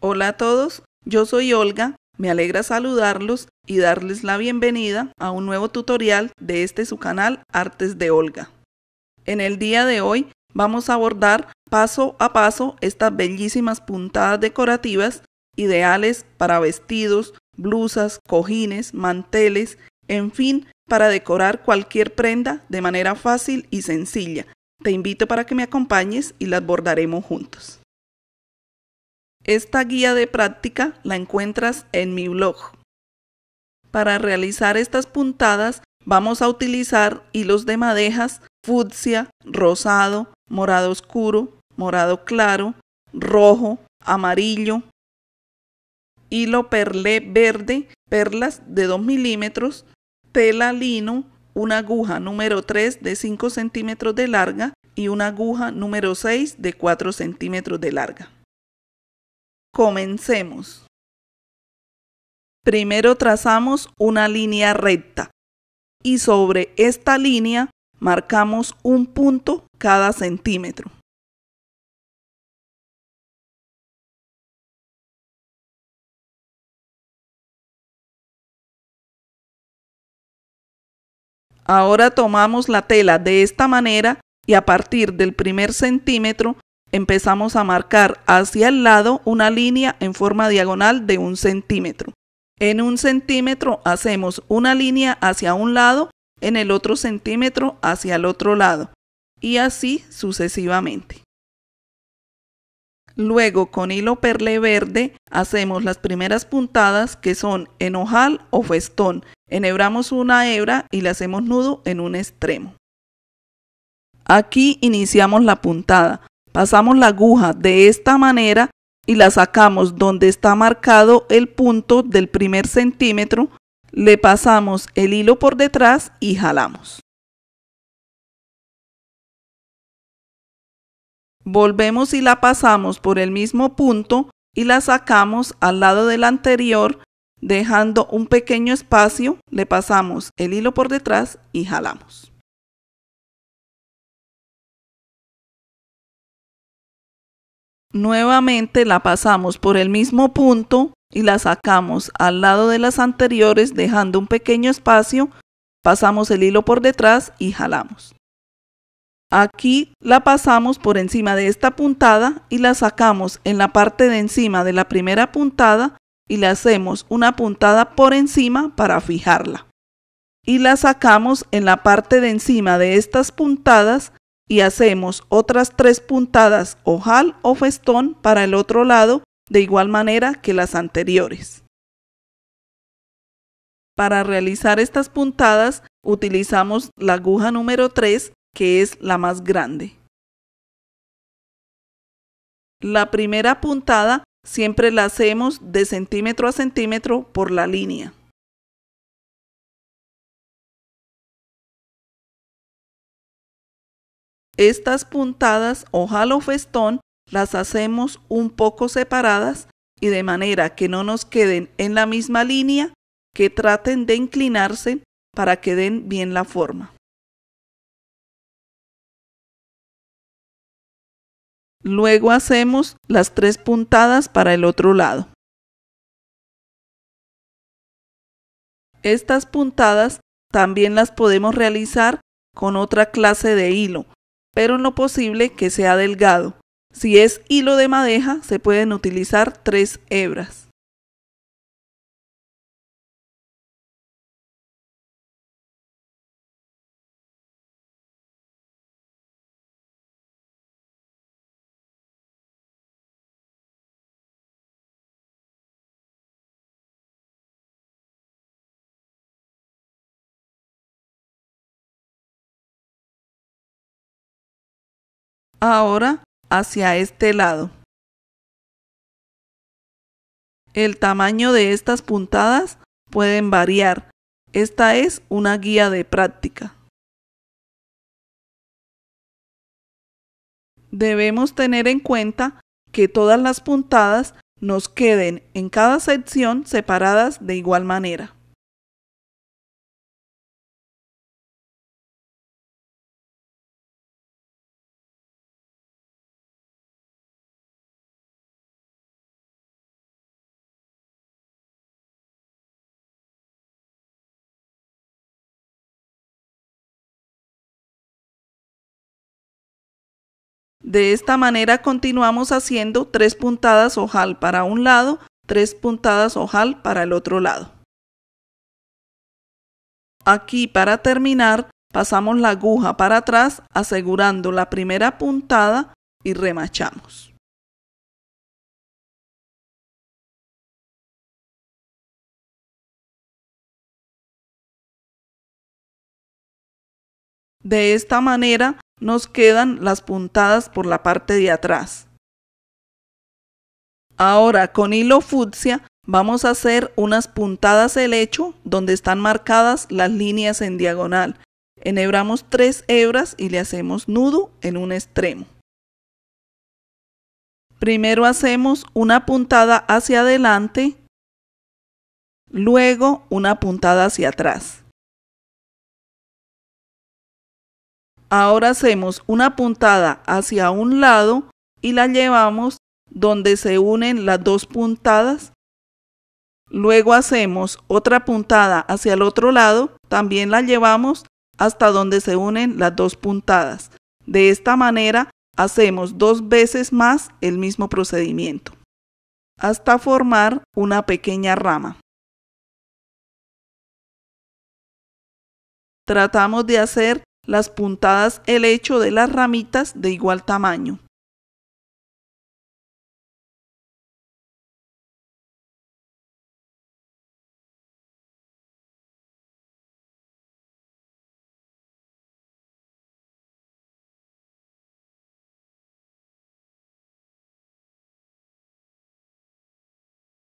Hola a todos, yo soy Olga, me alegra saludarlos y darles la bienvenida a un nuevo tutorial de este su canal Artes de Olga. En el día de hoy vamos a abordar paso a paso estas bellísimas puntadas decorativas ideales para vestidos, blusas, cojines, manteles, en fin, para decorar cualquier prenda de manera fácil y sencilla. Te invito para que me acompañes y las bordaremos juntos. Esta guía de práctica la encuentras en mi blog. Para realizar estas puntadas vamos a utilizar hilos de madejas fucsia, rosado, morado oscuro, morado claro, rojo, amarillo, hilo perlé verde, perlas de 2 milímetros, tela lino, una aguja número 3 de 5 centímetros de larga y una aguja número 6 de 4 centímetros de larga. Comencemos. Primero trazamos una línea recta y sobre esta línea marcamos un punto cada centímetro. Ahora tomamos la tela de esta manera y a partir del primer centímetro empezamos a marcar hacia el lado una línea en forma diagonal de un centímetro. En un centímetro hacemos una línea hacia un lado, en el otro centímetro hacia el otro lado y así sucesivamente. Luego con hilo perle verde hacemos las primeras puntadas que son en ojal o festón. Enhebramos una hebra y le hacemos nudo en un extremo. Aquí iniciamos la puntada. Pasamos la aguja de esta manera y la sacamos donde está marcado el punto del primer centímetro, le pasamos el hilo por detrás y jalamos. Volvemos y la pasamos por el mismo punto y la sacamos al lado del anterior, dejando un pequeño espacio, le pasamos el hilo por detrás y jalamos. Nuevamente la pasamos por el mismo punto y la sacamos al lado de las anteriores dejando un pequeño espacio, pasamos el hilo por detrás y jalamos. Aquí la pasamos por encima de esta puntada y la sacamos en la parte de encima de la primera puntada y le hacemos una puntada por encima para fijarla. Y la sacamos en la parte de encima de estas puntadas y hacemos otras tres puntadas ojal o festón para el otro lado de igual manera que las anteriores. Para realizar estas puntadas utilizamos la aguja número 3 que es la más grande. La primera puntada siempre la hacemos de centímetro a centímetro por la línea. Estas puntadas o jalo festón las hacemos un poco separadas y de manera que no nos queden en la misma línea, que traten de inclinarse para que den bien la forma. Luego hacemos las tres puntadas para el otro lado. Estas puntadas también las podemos realizar con otra clase de hilo, pero en lo posible que sea delgado. Si es hilo de madeja, se pueden utilizar tres hebras. ahora hacia este lado. El tamaño de estas puntadas pueden variar. Esta es una guía de práctica. Debemos tener en cuenta que todas las puntadas nos queden en cada sección separadas de igual manera. De esta manera continuamos haciendo tres puntadas ojal para un lado, tres puntadas ojal para el otro lado. Aquí para terminar pasamos la aguja para atrás asegurando la primera puntada y remachamos. De esta manera nos quedan las puntadas por la parte de atrás. Ahora con hilo fucsia vamos a hacer unas puntadas el hecho donde están marcadas las líneas en diagonal. Enhebramos tres hebras y le hacemos nudo en un extremo. Primero hacemos una puntada hacia adelante, luego una puntada hacia atrás. Ahora hacemos una puntada hacia un lado y la llevamos donde se unen las dos puntadas. Luego hacemos otra puntada hacia el otro lado, también la llevamos hasta donde se unen las dos puntadas. De esta manera hacemos dos veces más el mismo procedimiento, hasta formar una pequeña rama. Tratamos de hacer las puntadas el hecho de las ramitas de igual tamaño.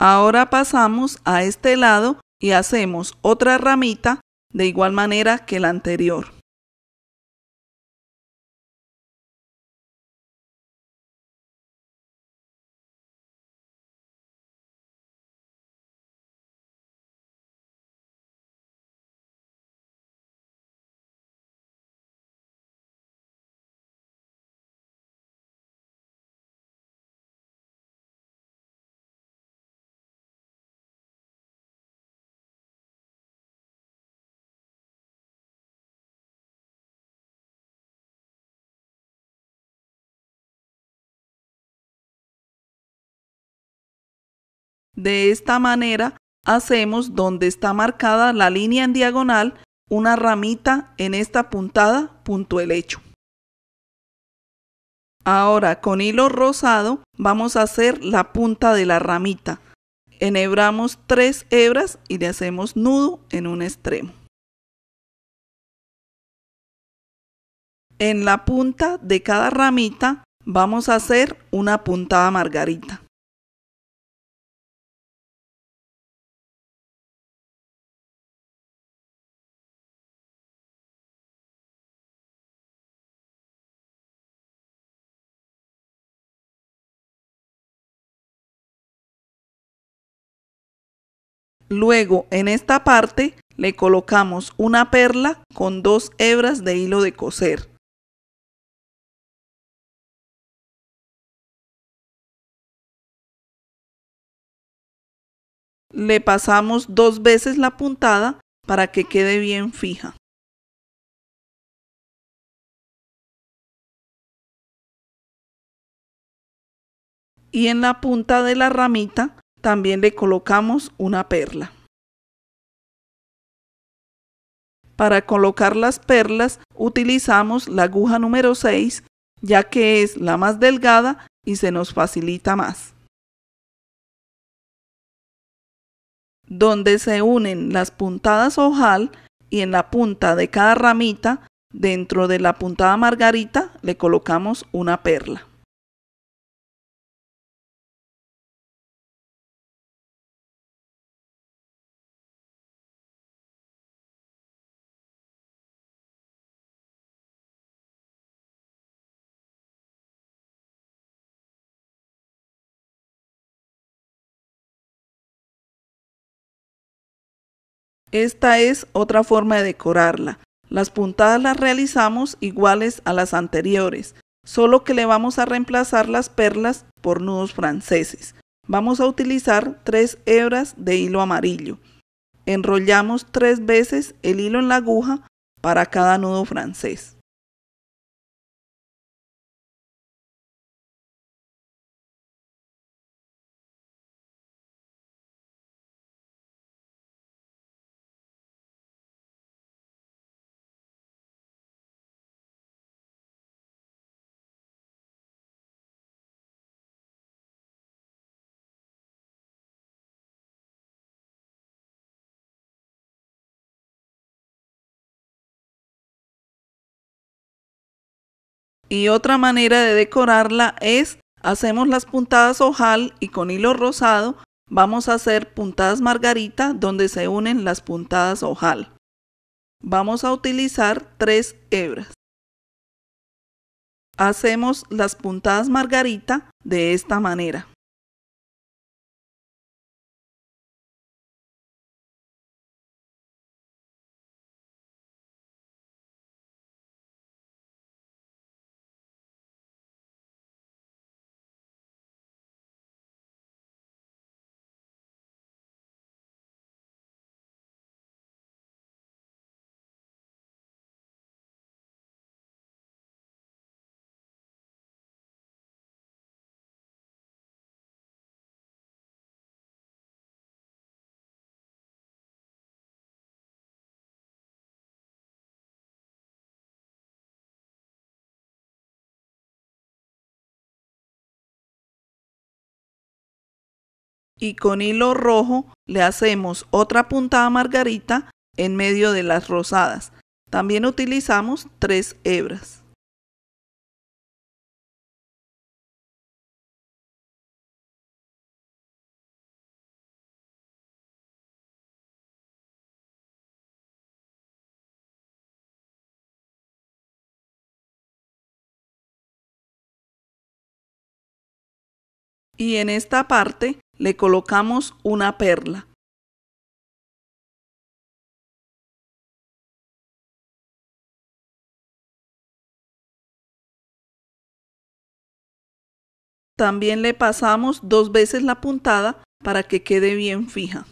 Ahora pasamos a este lado y hacemos otra ramita de igual manera que la anterior. De esta manera hacemos donde está marcada la línea en diagonal una ramita en esta puntada punto el hecho. Ahora con hilo rosado vamos a hacer la punta de la ramita. Enhebramos tres hebras y le hacemos nudo en un extremo. En la punta de cada ramita vamos a hacer una puntada margarita. Luego, en esta parte, le colocamos una perla con dos hebras de hilo de coser. Le pasamos dos veces la puntada para que quede bien fija. Y en la punta de la ramita también le colocamos una perla. Para colocar las perlas utilizamos la aguja número 6 ya que es la más delgada y se nos facilita más. Donde se unen las puntadas ojal y en la punta de cada ramita, dentro de la puntada margarita, le colocamos una perla. Esta es otra forma de decorarla. Las puntadas las realizamos iguales a las anteriores, solo que le vamos a reemplazar las perlas por nudos franceses. Vamos a utilizar tres hebras de hilo amarillo. Enrollamos tres veces el hilo en la aguja para cada nudo francés. Y otra manera de decorarla es, hacemos las puntadas ojal y con hilo rosado vamos a hacer puntadas margarita donde se unen las puntadas ojal. Vamos a utilizar tres hebras. Hacemos las puntadas margarita de esta manera. y con hilo rojo le hacemos otra puntada margarita en medio de las rosadas. También utilizamos tres hebras. Y en esta parte le colocamos una perla. También le pasamos dos veces la puntada para que quede bien fija.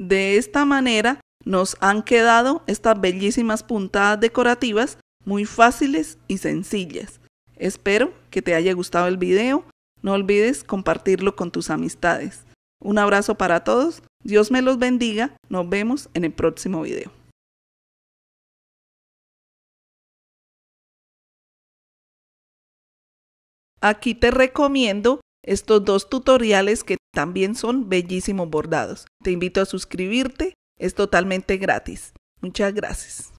De esta manera nos han quedado estas bellísimas puntadas decorativas muy fáciles y sencillas. Espero que te haya gustado el video. No olvides compartirlo con tus amistades. Un abrazo para todos. Dios me los bendiga. Nos vemos en el próximo video. Aquí te recomiendo estos dos tutoriales que también son bellísimos bordados. Te invito a suscribirte, es totalmente gratis. Muchas gracias.